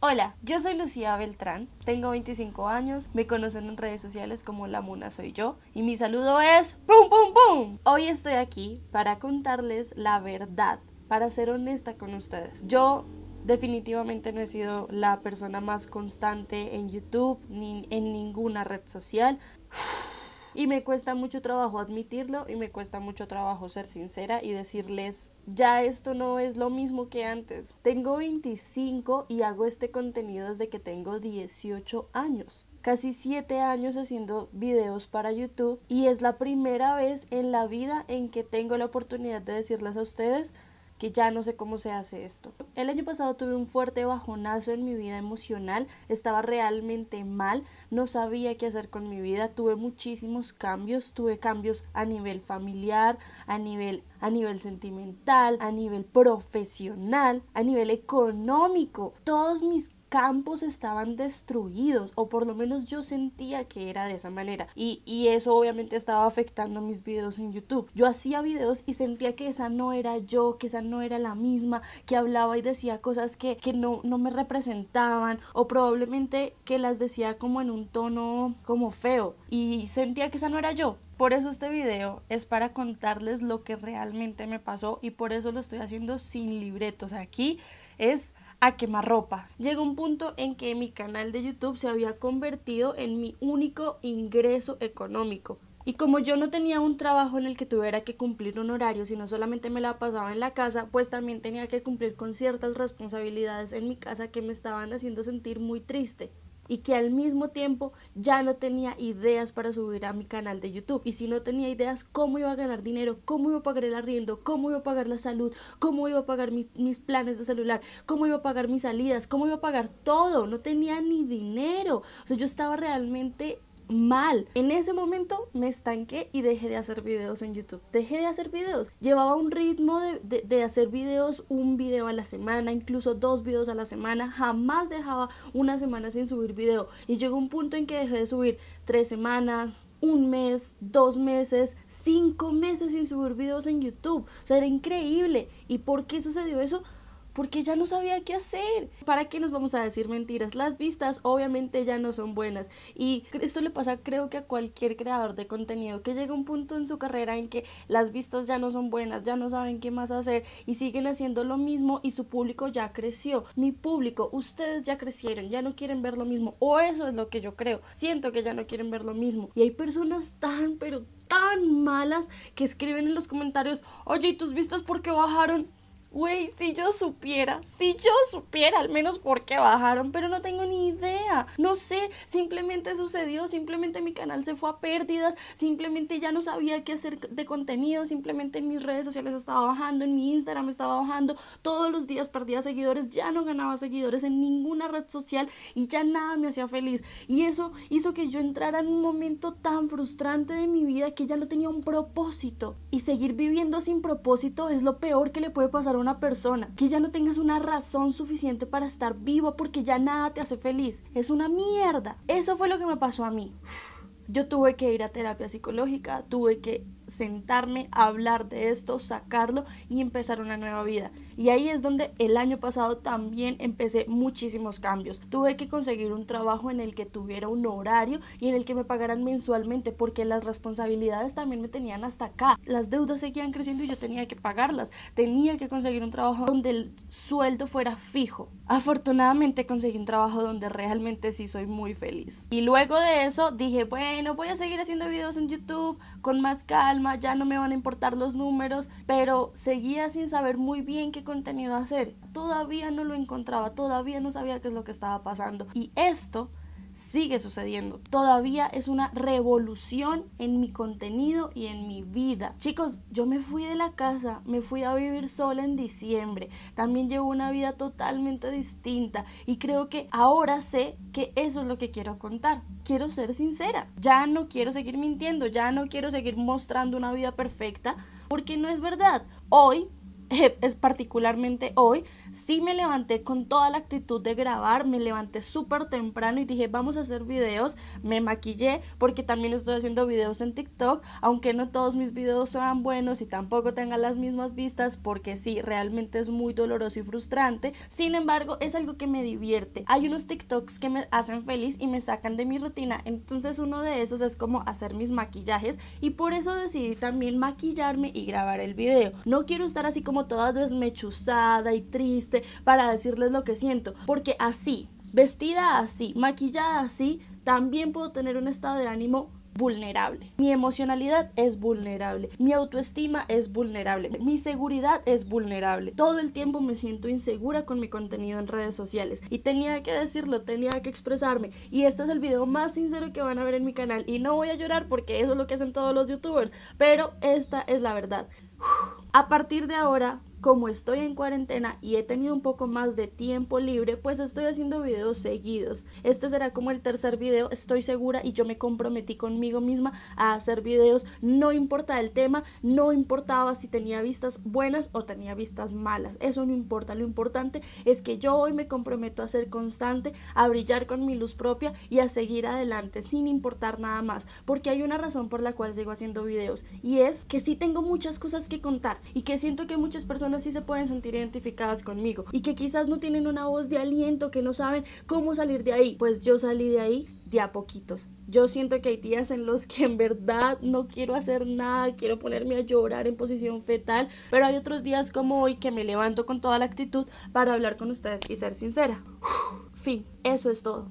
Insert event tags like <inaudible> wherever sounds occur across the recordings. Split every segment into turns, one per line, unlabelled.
Hola, yo soy Lucía Beltrán, tengo 25 años, me conocen en redes sociales como La Muna Soy Yo y mi saludo es ¡Pum, pum, pum! Hoy estoy aquí para contarles la verdad, para ser honesta con ustedes. Yo definitivamente no he sido la persona más constante en YouTube ni en ninguna red social. Y me cuesta mucho trabajo admitirlo y me cuesta mucho trabajo ser sincera y decirles, ya esto no es lo mismo que antes. Tengo 25 y hago este contenido desde que tengo 18 años casi 7 años haciendo videos para YouTube y es la primera vez en la vida en que tengo la oportunidad de decirles a ustedes que ya no sé cómo se hace esto. El año pasado tuve un fuerte bajonazo en mi vida emocional, estaba realmente mal, no sabía qué hacer con mi vida, tuve muchísimos cambios, tuve cambios a nivel familiar, a nivel a nivel sentimental, a nivel profesional, a nivel económico. Todos mis campos estaban destruidos o por lo menos yo sentía que era de esa manera y, eso obviamente estaba afectando mis videos en YouTube. Yo hacía videos y sentía que esa no era yo, que esa no era la misma, que hablaba y decía cosas que, que no, no me representaban o probablemente que las decía como en un tono como feo y sentía que esa no era yo. Por eso este video es para contarles lo que realmente me pasó y por eso lo estoy haciendo sin libretos. Aquí es a quemarropa. Llegó un punto en que mi canal de YouTube se había convertido en mi único ingreso económico. Y como yo no tenía un trabajo en el que tuviera que cumplir un horario, sino solamente me la pasaba en la casa, pues también tenía que cumplir con ciertas responsabilidades en mi casa que me estaban haciendo sentir muy triste y que al mismo tiempo ya no tenía ideas para subir a mi canal de YouTube. Y si no tenía ideas, cómo iba a ganar dinero, cómo iba a pagar el arriendo, cómo iba a pagar la salud, cómo iba a pagar mis planes de celular, cómo iba a pagar mis salidas, cómo iba a pagar todo. No tenía ni dinero. O sea, yo estaba realmente mal. En ese momento me estanqué y dejé de hacer videos en YouTube. Dejé de hacer videos. Llevaba un ritmo de, hacer videos, un video a la semana, incluso dos videos a la semana. Jamás dejaba una semana sin subir video. Y llegó un punto en que dejé de subir tres semanas, un mes, dos meses, cinco meses sin subir videos en YouTube. O sea, era increíble. ¿Y por qué sucedió eso? porque ya no sabía qué hacer. ¿Para qué nos vamos a decir mentiras? Las vistas obviamente ya no son buenas y esto le pasa creo que a cualquier creador de contenido que llega un punto en su carrera en que las vistas ya no son buenas, ya no saben qué más hacer y siguen haciendo lo mismo y su público ya creció. Mi público, ustedes ya crecieron, ya no quieren ver lo mismo o eso es lo que yo creo. Siento que ya no quieren ver lo mismo y hay personas tan pero tan malas que escriben en los comentarios, oye, tus vistas porque qué bajaron? Güey, si yo supiera, si yo supiera al menos por qué bajaron, pero no tengo ni idea. No sé, simplemente sucedió, simplemente mi canal se fue a pérdidas, simplemente ya no sabía qué hacer de contenido, simplemente en mis redes sociales estaba bajando, en mi Instagram estaba bajando, todos los días perdía seguidores, ya no ganaba seguidores en ninguna red social y ya nada me hacía feliz. Y eso hizo que yo entrara en un momento tan frustrante de mi vida que ya no tenía un propósito. Y seguir viviendo sin propósito es lo peor que le puede pasar a una persona, que ya no tengas una razón suficiente para estar vivo porque ya nada te hace feliz. Es una mierda. Eso fue lo que me pasó a mí. Yo tuve que ir a terapia psicológica, tuve que sentarme a hablar de esto, sacarlo y empezar una nueva vida. Y ahí es donde el año pasado también empecé muchísimos cambios. Tuve que conseguir un trabajo en el que tuviera un horario y en el que me pagaran mensualmente porque las responsabilidades también me tenían hasta acá. Las deudas seguían creciendo y yo tenía que pagarlas. Tenía que conseguir un trabajo donde el sueldo fuera fijo. Afortunadamente conseguí un trabajo donde realmente sí soy muy feliz. Y luego de eso dije, bueno, voy a seguir haciendo videos en YouTube con más calma ya no me van a importar los números, pero seguía sin saber muy bien qué contenido hacer. Todavía no lo encontraba, todavía no sabía qué es lo que estaba pasando. Y esto sigue sucediendo. Todavía es una revolución en mi contenido y en mi vida. Chicos, yo me fui de la casa, me fui a vivir sola en diciembre. También llevo una vida totalmente distinta y creo que ahora sé que eso es lo que quiero contar. Quiero ser sincera. Ya no quiero seguir mintiendo, ya no quiero seguir mostrando una vida perfecta porque no es verdad. Hoy <laughs> es particularmente hoy, sí me levanté con toda la actitud de grabar, me levanté súper temprano y dije, vamos a hacer videos, me maquillé porque también estoy haciendo videos en TikTok, aunque no todos mis videos sean buenos y tampoco tengan las mismas vistas porque sí, realmente es muy doloroso y frustrante, sin embargo es algo que me divierte. Hay unos TikToks que me hacen feliz y me sacan de mi rutina, entonces uno de esos es como hacer mis maquillajes y por eso decidí también maquillarme y grabar el video. No quiero estar así como todas toda desmechuzada y triste para decirles lo que siento, porque así, vestida así, maquillada así, también puedo tener un estado de ánimo vulnerable. Mi emocionalidad es vulnerable, mi autoestima es vulnerable, mi seguridad es vulnerable. Todo el tiempo me siento insegura con mi contenido en redes sociales y tenía que decirlo, tenía que expresarme y este es el video más sincero que van a ver en mi canal y no voy a llorar porque eso es lo que hacen todos los youtubers, pero esta es la verdad. A partir de ahora, como estoy en cuarentena y he tenido un poco más de tiempo libre, pues estoy haciendo videos seguidos. Este será como el tercer video, estoy segura y yo me comprometí conmigo misma a hacer videos, no importa el tema, no importaba si tenía vistas buenas o tenía vistas malas, eso no importa, lo importante es que yo hoy me comprometo a ser constante, a brillar con mi luz propia y a seguir adelante sin importar nada más, porque hay una razón por la cual sigo haciendo videos y es que sí tengo muchas cosas que contar y que siento que muchas personas si se pueden sentir identificadas conmigo y que quizás no tienen una voz de aliento, que no saben cómo salir de ahí. Pues yo salí de ahí de a poquitos. Yo siento que hay días en los que en verdad no quiero hacer nada, quiero ponerme a llorar en posición fetal, pero hay otros días como hoy que me levanto con toda la actitud para hablar con ustedes y ser sincera. fin, eso es todo.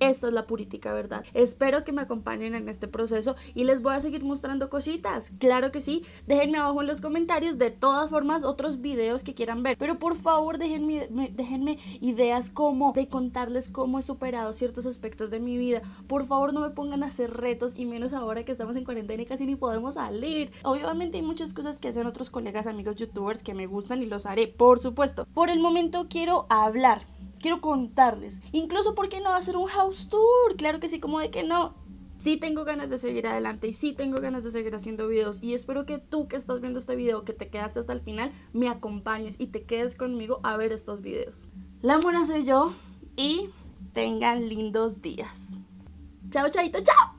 Esta es la política verdad. Espero que me acompañen en este proceso y les voy a seguir mostrando cositas. Claro que sí. Déjenme abajo en los comentarios de todas formas otros videos que quieran ver. Pero por favor déjenme, déjenme ideas como de contarles cómo he superado ciertos aspectos de mi vida. Por favor no me pongan a hacer retos y menos ahora que estamos en cuarentena y casi ni podemos salir. Obviamente hay muchas cosas que hacen otros colegas, amigos youtubers que me gustan y los haré, por supuesto. Por el momento quiero hablar quiero contarles. Incluso, ¿por qué no hacer un house tour? Claro que sí, como de que no. Sí tengo ganas de seguir adelante y sí tengo ganas de seguir haciendo videos y espero que tú que estás viendo este video, que te quedaste hasta el final, me acompañes y te quedes conmigo a ver estos videos. La mona soy yo y tengan lindos días. Chao, chaito, chao.